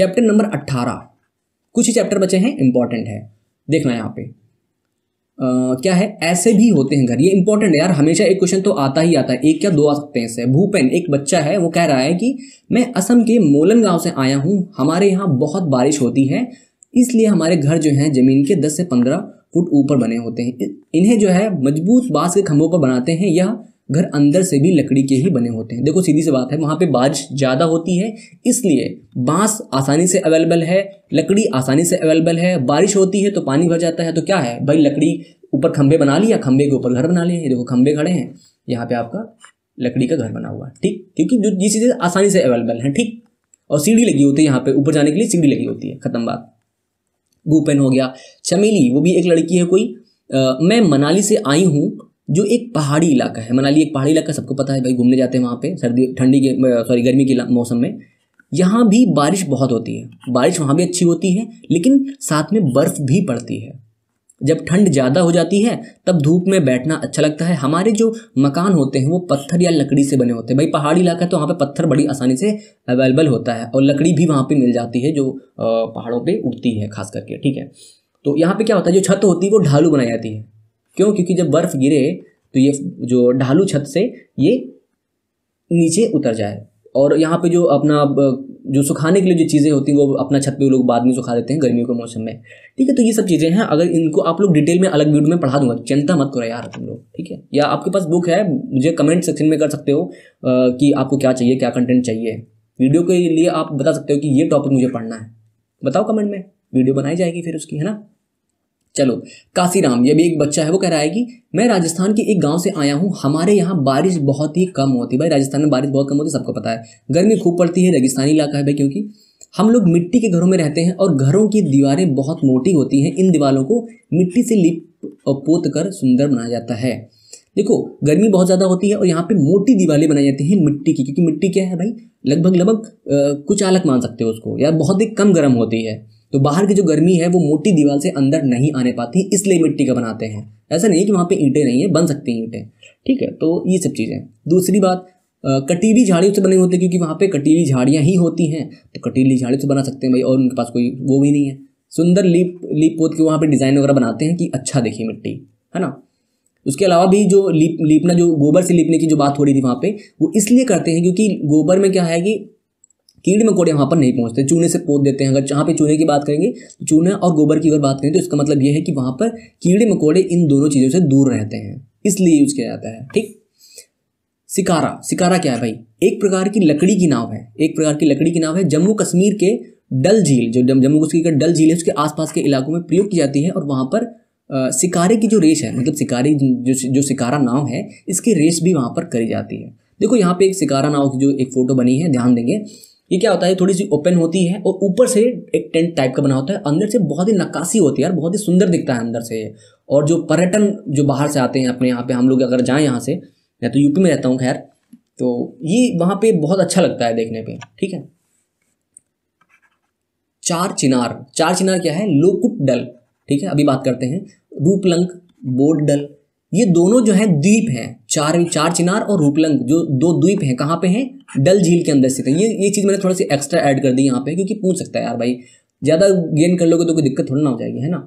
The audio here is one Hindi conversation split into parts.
चैप्टर नंबर अट्ठारह कुछ ही चैप्टर बचे हैं इंपॉर्टेंट है देखना यहाँ पे Uh, क्या है ऐसे भी होते हैं घर ये इंपॉर्टेंट है यार हमेशा एक क्वेश्चन तो आता ही आता है एक या दो आ सकते हैं इससे भूपेन एक बच्चा है वो कह रहा है कि मैं असम के मोलन गांव से आया हूँ हमारे यहाँ बहुत बारिश होती है इसलिए हमारे घर जो हैं ज़मीन के दस से पंद्रह फुट ऊपर बने होते हैं इन्हें जो है मजबूत बांस के खंभों पर बनाते हैं यह घर अंदर से भी लकड़ी के ही बने होते हैं देखो सीधी सी बात है वहाँ पे बारिश ज़्यादा होती है इसलिए बांस आसानी से अवेलेबल है लकड़ी आसानी से अवेलेबल है बारिश होती है तो पानी भर जाता है तो क्या है भाई लकड़ी ऊपर खंभे बना लिया खंभे के ऊपर घर बना लिया देखो खंभे खड़े हैं यहाँ पे आपका लकड़ी का घर बना हुआ है ठीक क्योंकि जो ये चीज़ें आसानी से अवेलेबल हैं ठीक और सीढ़ी लगी होती है यहाँ पे ऊपर जाने के लिए सीढ़ी लगी होती है खत्म बात भूपेन हो गया चमेली वो भी एक लड़की है कोई आ, मैं मनाली से आई हूँ जो एक पहाड़ी इलाका है मनाली एक पहाड़ी इलाका सबको पता है भाई घूमने जाते हैं वहाँ पे सर्दी ठंडी के सॉरी गर्मी के मौसम में यहाँ भी बारिश बहुत होती है बारिश वहाँ भी अच्छी होती है लेकिन साथ में बर्फ़ भी पड़ती है जब ठंड ज़्यादा हो जाती है तब धूप में बैठना अच्छा लगता है हमारे जो मकान होते हैं वो पत्थर या लकड़ी से बने होते हैं भाई पहाड़ी इलाका है तो वहाँ पे पत्थर बड़ी आसानी से अवेलेबल होता है और लकड़ी भी वहाँ पे मिल जाती है जो पहाड़ों पे उड़ती है खास करके ठीक है तो यहाँ पे क्या होता है जो छत होती है वो ढालू बनाई जाती है क्यों क्योंकि जब बर्फ़ गिरे तो ये जो ढालू छत से ये नीचे उतर जाए और यहाँ पे जो अपना जो सुखाने के लिए जो चीज़ें होती हैं वो अपना छत पे लोग बाद में सुखा देते हैं गर्मियों के मौसम में ठीक है तो ये सब चीज़ें हैं अगर इनको आप लोग डिटेल में अलग वीडियो में पढ़ा दूंगा चिंता मत करो यार तुम लोग ठीक है या आपके पास बुक है मुझे कमेंट सेक्शन में कर सकते हो आ, कि आपको क्या चाहिए क्या कंटेंट चाहिए वीडियो के लिए आप बता सकते हो कि ये टॉपिक मुझे पढ़ना है बताओ कमेंट में वीडियो बनाई जाएगी फिर उसकी है ना चलो काशीराम ये भी एक बच्चा है वो कह रहा है कि मैं राजस्थान के एक गांव से आया हूँ हमारे यहाँ बारिश बहुत ही कम होती है भाई राजस्थान में बारिश बहुत कम होती है सबको पता है गर्मी खूब पड़ती है रेगिस्तानी इलाका है भाई क्योंकि हम लोग मिट्टी के घरों में रहते हैं और घरों की दीवारें बहुत मोटी होती हैं इन दीवारों को मिट्टी से लिप पोत कर सुंदर बनाया जाता है देखो गर्मी बहुत ज़्यादा होती है और यहाँ पे मोटी दीवारें बनाई जाती हैं मिट्टी की क्योंकि मिट्टी क्या है भाई लगभग लगभग कुछ अलग मान सकते हो उसको या बहुत ही कम गर्म होती है तो बाहर की जो गर्मी है वो मोटी दीवार से अंदर नहीं आने पाती इसलिए मिट्टी का बनाते हैं ऐसा नहीं कि वहाँ पे ईंटें नहीं है बन सकती हैं ईंटें ठीक है तो ये सब चीज़ें दूसरी बात कटीली झाड़ियों से बने होते हैं क्योंकि वहाँ पे कटीली झाड़ियाँ ही होती हैं तो कटीली झाड़ियों से बना सकते हैं भाई और उनके पास कोई वो भी नहीं है सुंदर लीप लीप पोत के वहाँ पर डिज़ाइन वगैरह बनाते हैं कि अच्छा देखिए मिट्टी है ना उसके अलावा भी जो लीप लीपना जो गोबर से लीपने की जो बात हो रही थी वहाँ पे वो इसलिए करते हैं क्योंकि गोबर में क्या है कि कीड़े मकोड़े वहाँ पर नहीं पहुँचते चूने से पोत देते हैं अगर जहाँ पे चूने की बात करेंगे तो चूना और गोबर की अगर बात करें तो इसका मतलब यह है कि वहाँ पर कीड़े मकोड़े इन दोनों चीज़ों से दूर रहते हैं इसलिए यूज़ किया जाता है ठीक सिकारा सिकारा क्या है भाई एक प्रकार की लकड़ी की नाव है एक प्रकार की लकड़ी की नाव है जम्मू कश्मीर के डल झील जो जम्मू कश्मीर का डल झील है उसके आसपास के इलाकों में प्रयोग की जाती है और वहाँ पर शिकारे की जो रेस है मतलब शिकारी जो जो शिकारा नाव है इसकी रेस भी वहाँ पर करी जाती है देखो यहाँ पे एक शिकारा नाव की जो एक फ़ोटो बनी है ध्यान देंगे ये क्या होता है थोड़ी सी ओपन होती है और ऊपर से एक टेंट टाइप का बना होता है अंदर से बहुत ही नक्काशी होती है यार बहुत ही सुंदर दिखता है अंदर से और जो पर्यटन जो बाहर से आते हैं अपने यहाँ पे हम लोग अगर जाएँ यहाँ से मैं तो यूपी में रहता हूँ खैर तो ये वहाँ पे बहुत अच्छा लगता है देखने पे ठीक है चार चिनार चार चिनार क्या है लोकुट डल ठीक है अभी बात करते हैं रूपलंक बोर्ड डल ये दोनों जो है द्वीप हैं चार चार चिनार और रूपलंग जो दो द्वीप हैं कहाँ पे हैं डल झील के अंदर स्थित है ये ये चीज़ मैंने थोड़ा सी एक्स्ट्रा ऐड कर दी यहाँ पे क्योंकि पूछ सकता है यार भाई ज़्यादा गेन कर लोगे तो कोई दिक्कत थोड़ी ना हो जाएगी है ना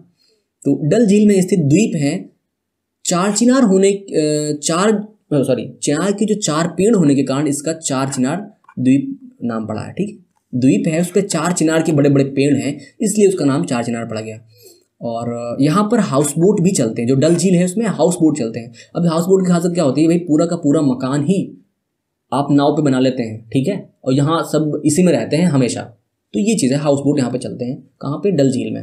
तो डल झील में स्थित द्वीप हैं चार चिनार होने चार सॉरी चार के जो चार पेड़ होने के कारण इसका चार चिनार द्वीप नाम पड़ा है ठीक द्वीप है उस पर चार चिनार के बड़े बड़े पेड़ हैं इसलिए उसका नाम चार चिनार पड़ा गया और यहाँ पर हाउस बोट भी चलते हैं जो डल झील है उसमें हाउस बोट चलते हैं अब हाउस बोट की खासियत क्या होती है भाई पूरा का पूरा मकान ही आप नाव पे बना लेते हैं ठीक है और यहाँ सब इसी में रहते हैं हमेशा तो ये चीज़ है हाउस बोट यहाँ पे चलते हैं कहाँ पे डल झील में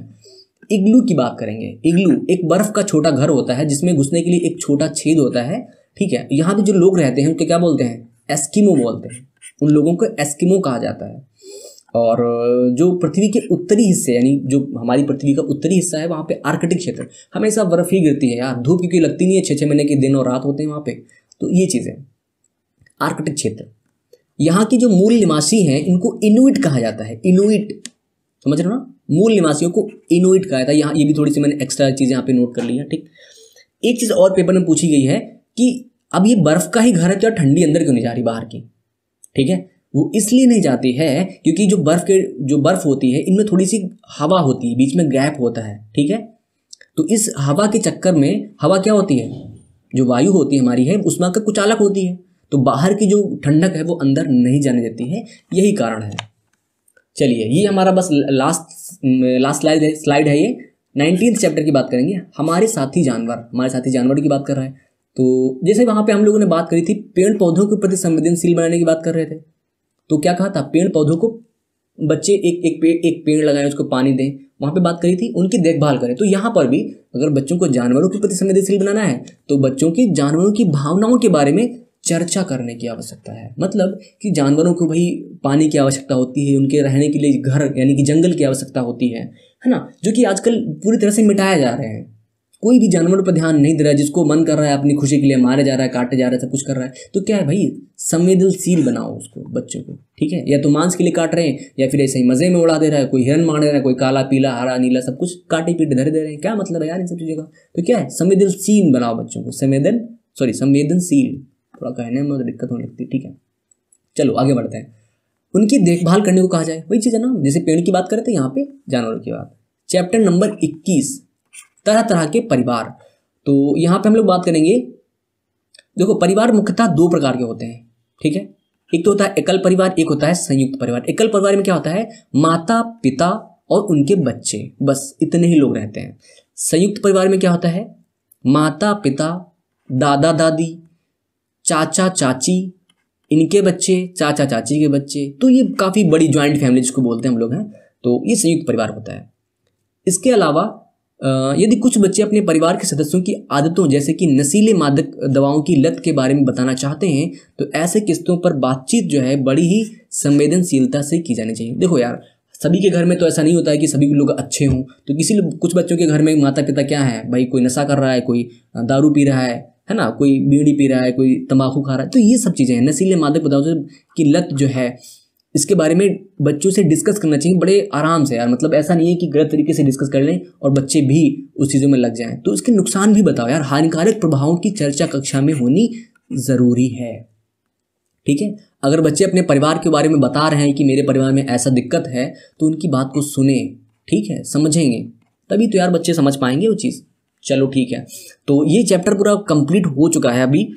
इग्लू की बात करेंगे इग्लू एक बर्फ़ का छोटा घर होता है जिसमें घुसने के लिए एक छोटा छेद होता है ठीक है यहाँ पे जो लोग रहते हैं उनके क्या बोलते हैं एस्किमो बोलते हैं उन लोगों को एस्किमो कहा जाता है और जो पृथ्वी के उत्तरी हिस्से यानी जो हमारी पृथ्वी का उत्तरी हिस्सा है वहाँ पे आर्कटिक क्षेत्र हमेशा बर्फ़ ही गिरती है यार धूप क्योंकि लगती नहीं है छः छः महीने के दिन और रात होते हैं वहाँ पे तो ये चीज़ें आर्कटिक क्षेत्र यहाँ की जो मूल निवासी हैं इनको इनुइट कहा जाता है इनुइट समझ रहे हो ना मूल निवासियों को इनुइट कहा जाता है यहाँ ये भी थोड़ी सी मैंने एक्स्ट्रा चीज़ यहाँ पे नोट कर ली है ठीक एक चीज़ और पेपर में पूछी गई है कि अब ये बर्फ़ का ही घर है क्या तो ठंडी अंदर क्यों नहीं जा रही बाहर की ठीक है वो इसलिए नहीं जाती है क्योंकि जो बर्फ़ के जो बर्फ़ होती है इनमें थोड़ी सी हवा होती है बीच में गैप होता है ठीक है तो इस हवा के चक्कर में हवा क्या होती है जो वायु होती है हमारी है उसमें का कुचालक होती है तो बाहर की जो ठंडक है वो अंदर नहीं जाने देती है यही कारण है चलिए ये हमारा बस लास्ट लास्ट स्लाइड है स्लाइड है ये नाइनटीन चैप्टर की बात करेंगे हमारे साथी जानवर हमारे साथी जानवर की बात कर रहे हैं तो जैसे वहाँ पे हम लोगों ने बात करी थी पेड़ पौधों के प्रति संवेदनशील बनाने की बात कर रहे थे तो क्या कहा था पेड़ पौधों को बच्चे एक एक पेड़ एक पेड़ लगाए उसको पानी दें वहाँ पे बात करी थी उनकी देखभाल करें तो यहाँ पर भी अगर बच्चों को जानवरों के प्रति संवेदनशील बनाना है तो बच्चों की जानवरों की भावनाओं के बारे में चर्चा करने की आवश्यकता है मतलब कि जानवरों को भाई पानी की आवश्यकता होती है उनके रहने के लिए घर यानी कि जंगल की आवश्यकता होती है है ना जो कि आजकल पूरी तरह से मिटाया जा रहे हैं कोई भी जानवर पर ध्यान नहीं दे रहा है जिसको मन कर रहा है अपनी खुशी के लिए मारे जा रहा है काटे जा रहा है सब कुछ कर रहा है तो क्या है भाई संवेदनशील बनाओ उसको बच्चों को ठीक है या तो मांस के लिए काट रहे हैं या फिर ऐसे ही मज़े में उड़ा दे रहा है कोई हिरन मार दे रहा है कोई काला पीला हरा नीला सब कुछ काटे पीटे धरे दे रहे हैं क्या मतलब है यार इन सब चीज़ों का तो क्या है संवेदनशील बनाओ बच्चों को संवेदन सॉरी संवेदनशील थोड़ा कहने में दिक्कत होने लगती है ठीक है चलो आगे बढ़ते हैं उनकी देखभाल करने को कहा जाए वही चीज़ है ना जैसे पेड़ की बात करें तो यहाँ पे जानवरों की बात चैप्टर नंबर इक्कीस तरह तरह के परिवार तो यहाँ पे हम लोग बात करेंगे देखो परिवार मुख्यतः दो प्रकार के होते हैं ठीक है एक तो होता है एकल परिवार एक होता है संयुक्त परिवार एकल परिवार में क्या होता है माता पिता और उनके बच्चे बस इतने ही लोग रहते हैं संयुक्त परिवार में क्या होता है माता पिता दादा दादी चाचा चाची इनके बच्चे चाचा चाची के बच्चे तो ये काफ़ी बड़ी ज्वाइंट फैमिली जिसको बोलते हैं हम लोग हैं तो ये संयुक्त परिवार होता है इसके अलावा यदि कुछ बच्चे अपने परिवार के सदस्यों की आदतों जैसे कि नशीले मादक दवाओं की लत के बारे में बताना चाहते हैं तो ऐसे किस्तों पर बातचीत जो है बड़ी ही संवेदनशीलता से की जानी चाहिए देखो यार सभी के घर में तो ऐसा नहीं होता है कि सभी लोग अच्छे हों तो किसी कुछ बच्चों के घर में माता पिता क्या है भाई कोई नशा कर रहा है कोई दारू पी रहा है है ना कोई बीड़ी पी रहा है कोई तंबाकू खा रहा है तो ये सब चीज़ें हैं नशीले मादक पदार्थों की लत जो है इसके बारे में बच्चों से डिस्कस करना चाहिए बड़े आराम से यार मतलब ऐसा नहीं है कि गलत तरीके से डिस्कस कर लें और बच्चे भी उस चीज़ों में लग जाएं तो इसके नुकसान भी बताओ यार हानिकारक प्रभावों की चर्चा कक्षा में होनी ज़रूरी है ठीक है अगर बच्चे अपने परिवार के बारे में बता रहे हैं कि मेरे परिवार में ऐसा दिक्कत है तो उनकी बात को सुने ठीक है समझेंगे तभी तो यार बच्चे समझ पाएंगे वो चीज़ चलो ठीक है तो ये चैप्टर पूरा कंप्लीट हो चुका है अभी